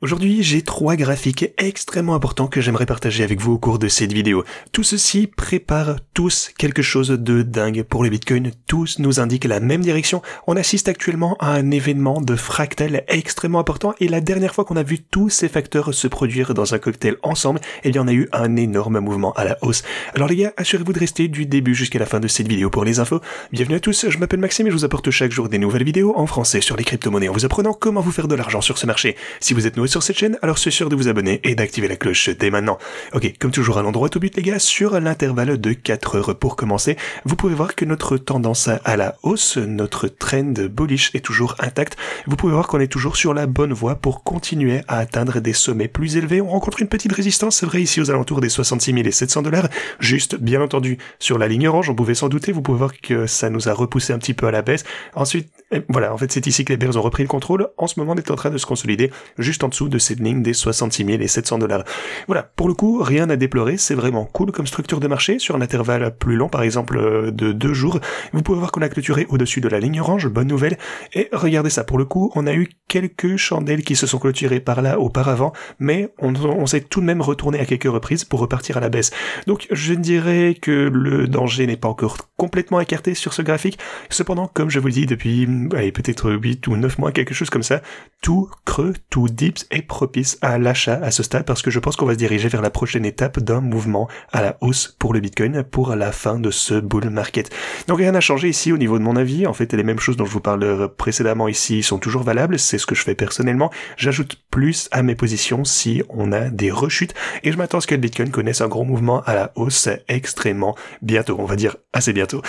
aujourd'hui j'ai trois graphiques extrêmement importants que j'aimerais partager avec vous au cours de cette vidéo. Tout ceci prépare tous quelque chose de dingue pour le Bitcoin, tous nous indiquent la même direction. On assiste actuellement à un événement de fractal extrêmement important et la dernière fois qu'on a vu tous ces facteurs se produire dans un cocktail ensemble, il y en a eu un énorme mouvement à la hausse. Alors les gars, assurez-vous de rester du début jusqu'à la fin de cette vidéo pour les infos. Bienvenue à tous, je m'appelle Maxime et je vous apporte chaque jour des nouvelles vidéos en français sur les crypto-monnaies en vous apprenant comment vous faire de l'argent sur ce marché. Si vous êtes nouveau sur cette chaîne, alors c'est sûr de vous abonner et d'activer la cloche dès maintenant. Ok, comme toujours, à l'endroit au but les gars, sur l'intervalle de 4 heures pour commencer, vous pouvez voir que notre tendance à la hausse, notre trend bullish est toujours intact. Vous pouvez voir qu'on est toujours sur la bonne voie pour continuer à atteindre des sommets plus élevés. On rencontre une petite résistance, c'est vrai, ici aux alentours des 66 700 dollars, juste bien entendu sur la ligne orange, on pouvait s'en douter, vous pouvez voir que ça nous a repoussé un petit peu à la baisse. Ensuite, euh, voilà, en fait c'est ici que les Bears ont repris le contrôle. En ce moment, on est en train de se consolider juste en dessous de cette ligne des 66 700 dollars. Voilà, pour le coup, rien à déplorer, c'est vraiment cool comme structure de marché, sur un intervalle plus long, par exemple euh, de deux jours. Vous pouvez voir qu'on a clôturé au-dessus de la ligne orange, bonne nouvelle, et regardez ça, pour le coup, on a eu quelques chandelles qui se sont clôturées par là auparavant, mais on, s'est tout de même retourné à quelques reprises pour repartir à la baisse. Donc je dirais que le danger n'est pas encore complètement écarté sur ce graphique. Cependant, comme je vous le dis depuis peut-être 8 ou 9 mois, quelque chose comme ça, tout creux, tout dips est propice à l'achat à ce stade parce que je pense qu'on va se diriger vers la prochaine étape d'un mouvement à la hausse pour le Bitcoin pour la fin de ce bull market. Donc rien n'a changé ici au niveau de mon avis. En fait, les mêmes choses dont je vous parle euh, précédemment ici sont toujours valables. C'est ce que je fais personnellement. J'ajoute plus à mes positions si on a des rechutes et je m'attends à ce que le Bitcoin connaisse un gros mouvement à la hausse extrêmement bientôt. On va dire assez bientôt.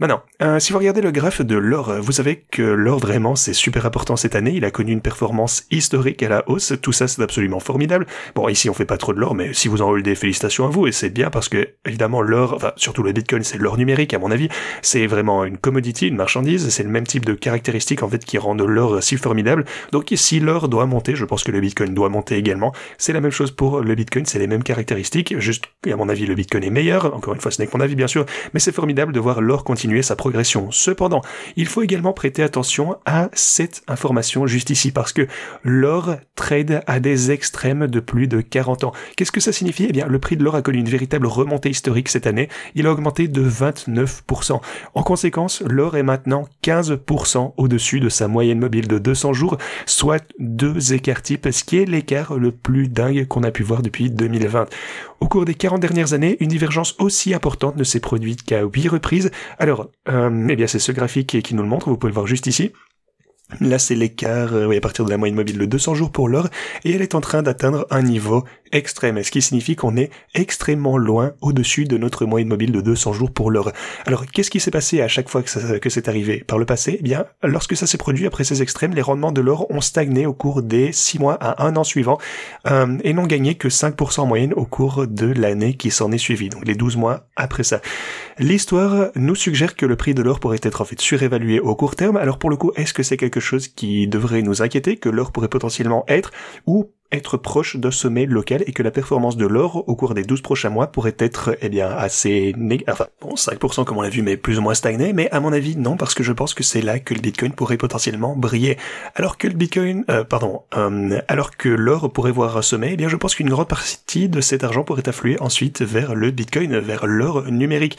Maintenant, euh, si vous regardez le graphe de l'or, vous savez que l'or vraiment c'est super important cette année. Il a connu une performance historique la hausse. Tout ça, c'est absolument formidable. Bon, ici, on fait pas trop de l'or, mais si vous en holdez, félicitations à vous. Et c'est bien parce que, évidemment, l'or, enfin, surtout le bitcoin, c'est l'or numérique, à mon avis. C'est vraiment une commodity, une marchandise. C'est le même type de caractéristiques, en fait, qui rendent l'or si formidable. Donc, si l'or doit monter, je pense que le bitcoin doit monter également. C'est la même chose pour le bitcoin, c'est les mêmes caractéristiques. Juste, à mon avis, le bitcoin est meilleur. Encore une fois, ce n'est que mon avis, bien sûr. Mais c'est formidable de voir l'or continuer sa progression. Cependant, il faut également prêter attention à cette information juste ici parce que l'or trade à des extrêmes de plus de 40 ans. Qu'est-ce que ça signifie Eh bien, le prix de l'or a connu une véritable remontée historique cette année. Il a augmenté de 29%. En conséquence, l'or est maintenant 15% au-dessus de sa moyenne mobile de 200 jours, soit deux écarts types, ce qui est l'écart le plus dingue qu'on a pu voir depuis 2020. Au cours des 40 dernières années, une divergence aussi importante ne s'est produite qu'à 8 reprises. Alors, euh, eh bien, c'est ce graphique qui nous le montre, vous pouvez le voir juste ici. Là, c'est l'écart, euh, oui, à partir de la moyenne mobile de 200 jours pour l'heure, et elle est en train d'atteindre un niveau extrême, ce qui signifie qu'on est extrêmement loin au-dessus de notre moyenne mobile de 200 jours pour l'or. Alors qu'est-ce qui s'est passé à chaque fois que, que c'est arrivé Par le passé, eh bien, lorsque ça s'est produit après ces extrêmes, les rendements de l'or ont stagné au cours des 6 mois à 1 an suivant euh, et n'ont gagné que 5% en moyenne au cours de l'année qui s'en est suivie, donc les 12 mois après ça. L'histoire nous suggère que le prix de l'or pourrait être en fait surévalué au court terme, alors pour le coup, est-ce que c'est quelque chose qui devrait nous inquiéter, que l'or pourrait potentiellement être, ou être proche d'un sommet local et que la performance de l'or au cours des 12 prochains mois pourrait être eh bien assez nég... enfin bon 5% comme on l'a vu mais plus ou moins stagné mais à mon avis non parce que je pense que c'est là que le Bitcoin pourrait potentiellement briller alors que le Bitcoin euh, pardon euh, alors que l'or pourrait voir un sommet eh bien je pense qu'une grande partie de cet argent pourrait affluer ensuite vers le Bitcoin vers l'or numérique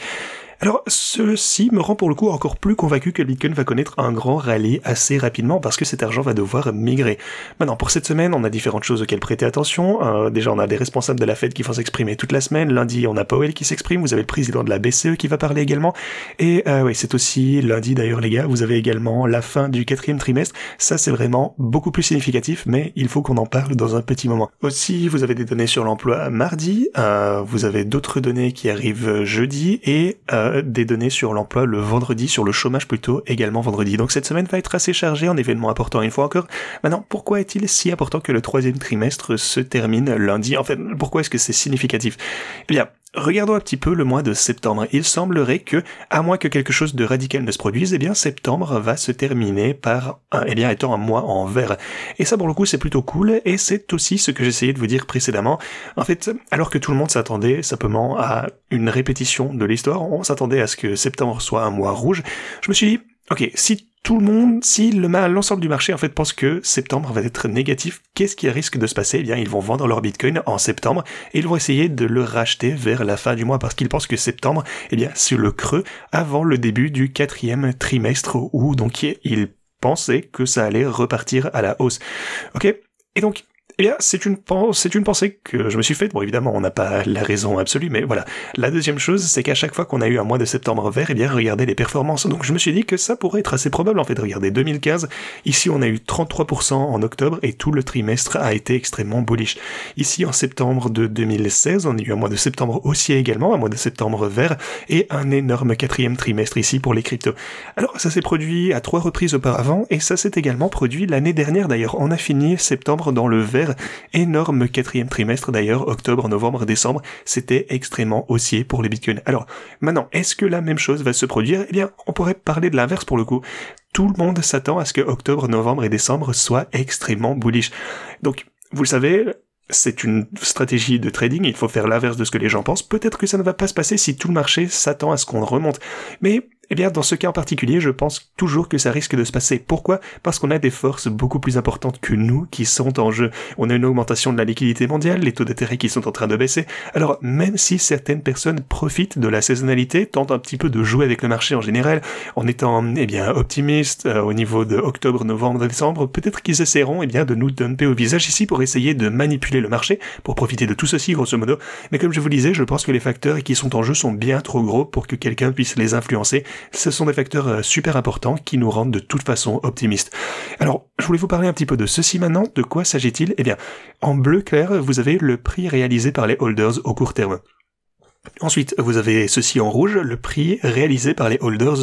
alors, ceci me rend pour le coup encore plus convaincu que Bitcoin va connaître un grand rallye assez rapidement parce que cet argent va devoir migrer. Maintenant, pour cette semaine, on a différentes choses auxquelles prêter attention. Euh, déjà, on a des responsables de la Fed qui vont s'exprimer toute la semaine. Lundi, on a Powell qui s'exprime. Vous avez le président de la BCE qui va parler également. Et euh, oui, c'est aussi lundi d'ailleurs, les gars. Vous avez également la fin du quatrième trimestre. Ça, c'est vraiment beaucoup plus significatif, mais il faut qu'on en parle dans un petit moment. Aussi, vous avez des données sur l'emploi mardi. Euh, vous avez d'autres données qui arrivent jeudi et euh, des données sur l'emploi le vendredi, sur le chômage plutôt, également vendredi. Donc cette semaine va être assez chargée en événements importants une fois encore. Maintenant, pourquoi est-il si important que le troisième trimestre se termine lundi En fait, pourquoi est-ce que c'est significatif Eh bien, Regardons un petit peu le mois de septembre. Il semblerait que, à moins que quelque chose de radical ne se produise, eh bien septembre va se terminer par, eh bien, étant un mois en vert. Et ça, pour le coup, c'est plutôt cool, et c'est aussi ce que j'essayais de vous dire précédemment. En fait, alors que tout le monde s'attendait simplement à une répétition de l'histoire, on s'attendait à ce que septembre soit un mois rouge, je me suis dit, ok, si tout le monde, si l'ensemble du marché en fait pense que septembre va être négatif, qu'est-ce qui risque de se passer Eh bien, ils vont vendre leur Bitcoin en septembre et ils vont essayer de le racheter vers la fin du mois parce qu'ils pensent que septembre, eh bien, c'est le creux avant le début du quatrième trimestre où donc ils pensaient que ça allait repartir à la hausse. Ok Et donc eh bien, c'est une, c'est une pensée que je me suis faite. Bon, évidemment, on n'a pas la raison absolue, mais voilà. La deuxième chose, c'est qu'à chaque fois qu'on a eu un mois de septembre vert, eh bien, regardez les performances. Donc, je me suis dit que ça pourrait être assez probable, en fait. Regardez, 2015, ici, on a eu 33% en octobre et tout le trimestre a été extrêmement bullish. Ici, en septembre de 2016, on a eu un mois de septembre haussier également, un mois de septembre vert et un énorme quatrième trimestre ici pour les cryptos. Alors, ça s'est produit à trois reprises auparavant et ça s'est également produit l'année dernière d'ailleurs. On a fini septembre dans le vert énorme quatrième trimestre d'ailleurs, octobre, novembre, décembre, c'était extrêmement haussier pour les bitcoins. Alors maintenant, est-ce que la même chose va se produire Eh bien, on pourrait parler de l'inverse pour le coup. Tout le monde s'attend à ce que octobre, novembre et décembre soient extrêmement bullish. Donc, vous le savez, c'est une stratégie de trading, il faut faire l'inverse de ce que les gens pensent. Peut-être que ça ne va pas se passer si tout le marché s'attend à ce qu'on remonte. Mais eh bien, dans ce cas en particulier, je pense toujours que ça risque de se passer. Pourquoi Parce qu'on a des forces beaucoup plus importantes que nous qui sont en jeu. On a une augmentation de la liquidité mondiale, les taux d'intérêt qui sont en train de baisser. Alors, même si certaines personnes profitent de la saisonnalité, tentent un petit peu de jouer avec le marché en général, en étant, eh bien, optimistes euh, au niveau de octobre, novembre, décembre, peut-être qu'ils essaieront, eh bien, de nous dumper au visage ici pour essayer de manipuler le marché, pour profiter de tout ceci, grosso modo. Mais comme je vous le disais, je pense que les facteurs qui sont en jeu sont bien trop gros pour que quelqu'un puisse les influencer ce sont des facteurs euh, super importants qui nous rendent de toute façon optimistes. Alors, je voulais vous parler un petit peu de ceci maintenant. De quoi s'agit-il Eh bien, en bleu clair, vous avez le prix réalisé par les holders au court terme. Ensuite, vous avez ceci en rouge, le prix réalisé par les holders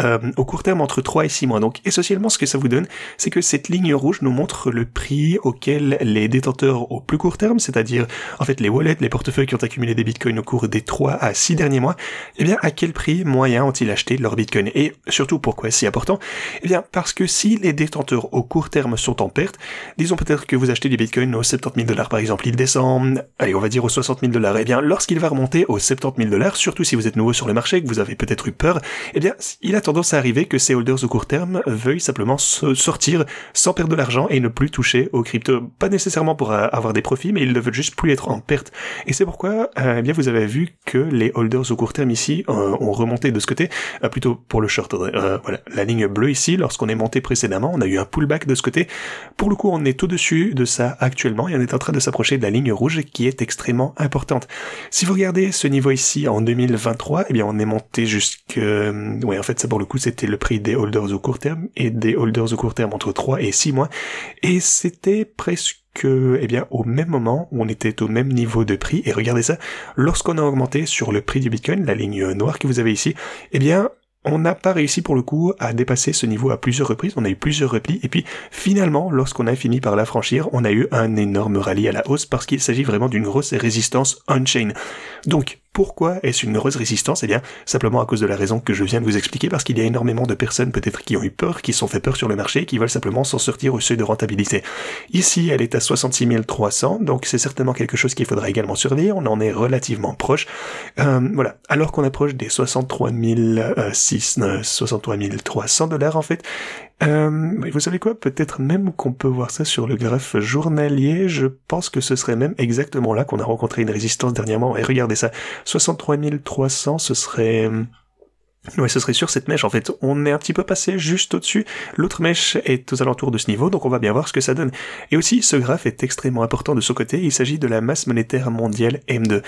euh, au court terme entre 3 et 6 mois. Donc essentiellement, ce que ça vous donne, c'est que cette ligne rouge nous montre le prix auquel les détenteurs au plus court terme, c'est-à-dire en fait les wallets, les portefeuilles qui ont accumulé des bitcoins au cours des 3 à 6 derniers mois, eh bien à quel prix moyen ont-ils acheté leur bitcoin Et surtout, pourquoi c'est si important Eh bien parce que si les détenteurs au court terme sont en perte, disons peut-être que vous achetez des bitcoins aux 70 000 dollars par exemple, il descend, allez on va dire aux 60 000 dollars, eh bien lorsqu'il va remonter aux 70 000 dollars, surtout si vous êtes nouveau sur le marché et que vous avez peut-être eu peur, eh bien, il a tendance à arriver que ces holders au court terme veuillent simplement se sortir sans perdre de l'argent et ne plus toucher aux cryptos. Pas nécessairement pour euh, avoir des profits, mais ils ne veulent juste plus être en perte. Et c'est pourquoi, euh, eh bien, vous avez vu que les holders au court terme ici euh, ont remonté de ce côté, plutôt pour le short. voilà, la ligne bleue ici, lorsqu'on est monté précédemment, on a eu un pullback de ce côté. Pour le coup, on est au-dessus de ça actuellement et on est en train de s'approcher de la ligne rouge qui est extrêmement importante. Si vous regardez ce niveau ici en 2023, et eh bien on est monté jusque... Euh, ouais, en fait ça pour le coup c'était le prix des holders au court terme et des holders au court terme entre 3 et 6 mois. Et c'était presque eh bien, au même moment, où on était au même niveau de prix. Et regardez ça, lorsqu'on a augmenté sur le prix du Bitcoin, la ligne noire que vous avez ici, eh bien, on n'a pas réussi pour le coup à dépasser ce niveau à plusieurs reprises, on a eu plusieurs replis, et puis finalement, lorsqu'on a fini par franchir, on a eu un énorme rallye à la hausse parce qu'il s'agit vraiment d'une grosse résistance on-chain. Donc, pourquoi est-ce une heureuse résistance Eh bien, simplement à cause de la raison que je viens de vous expliquer, parce qu'il y a énormément de personnes peut-être qui ont eu peur, qui se sont fait peur sur le marché, qui veulent simplement s'en sortir au seuil de rentabilité. Ici, elle est à 66 300, donc c'est certainement quelque chose qu'il faudra également surveiller, on en est relativement proche. Euh, voilà, alors qu'on approche des 63 600 63 300 dollars en fait, euh, vous savez quoi Peut-être même qu'on peut voir ça sur le graphe journalier. Je pense que ce serait même exactement là qu'on a rencontré une résistance dernièrement. Et regardez ça, 63 300, ce serait... Euh, ouais, ce serait sur cette mèche en fait. On est un petit peu passé juste au-dessus. L'autre mèche est aux alentours de ce niveau, donc on va bien voir ce que ça donne. Et aussi, ce graphe est extrêmement important de ce côté. Il s'agit de la masse monétaire mondiale M2.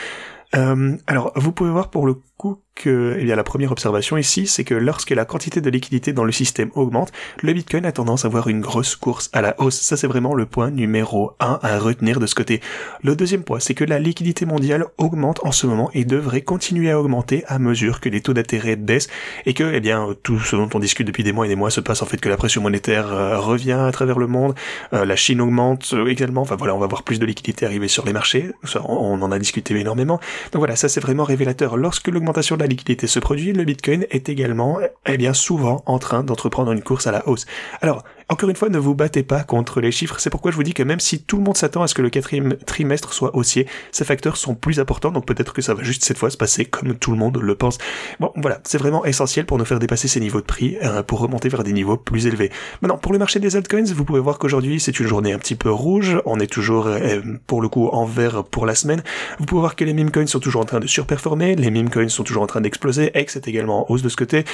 Euh, alors, vous pouvez voir pour le coup que eh bien, la première observation ici, c'est que lorsque la quantité de liquidité dans le système augmente, le Bitcoin a tendance à avoir une grosse course à la hausse. Ça, c'est vraiment le point numéro un à retenir de ce côté. Le deuxième point, c'est que la liquidité mondiale augmente en ce moment et devrait continuer à augmenter à mesure que les taux d'intérêt baissent et que, eh bien, tout ce dont on discute depuis des mois et des mois se passe en fait que la pression monétaire euh, revient à travers le monde, euh, la Chine augmente également. Enfin voilà, on va voir plus de liquidité arriver sur les marchés. on en a discuté énormément. Donc voilà, ça c'est vraiment révélateur. Lorsque l'augmentation de la liquidité se produit, le Bitcoin est également, eh bien, souvent en train d'entreprendre une course à la hausse. Alors, encore une fois, ne vous battez pas contre les chiffres. C'est pourquoi je vous dis que même si tout le monde s'attend à ce que le quatrième trimestre soit haussier, ces facteurs sont plus importants, donc peut-être que ça va juste cette fois se passer comme tout le monde le pense. Bon, voilà, c'est vraiment essentiel pour nous faire dépasser ces niveaux de prix, euh, pour remonter vers des niveaux plus élevés. Maintenant, pour le marché des altcoins, vous pouvez voir qu'aujourd'hui, c'est une journée un petit peu rouge. On est toujours, euh, pour le coup, en vert pour la semaine. Vous pouvez voir que les meme coins sont toujours en train de surperformer, les meme coins sont toujours en train d'exploser, X est également en hausse de ce côté.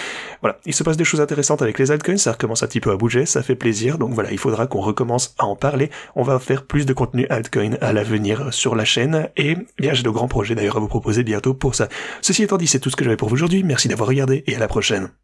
Voilà, il se passe des choses intéressantes avec les altcoins, ça recommence un petit peu à bouger, ça fait plaisir. Donc voilà, il faudra qu'on recommence à en parler. On va faire plus de contenu altcoin à l'avenir sur la chaîne. Et bien, j'ai de grands projets d'ailleurs à vous proposer bientôt pour ça. Ceci étant dit, c'est tout ce que j'avais pour vous aujourd'hui. Merci d'avoir regardé et à la prochaine.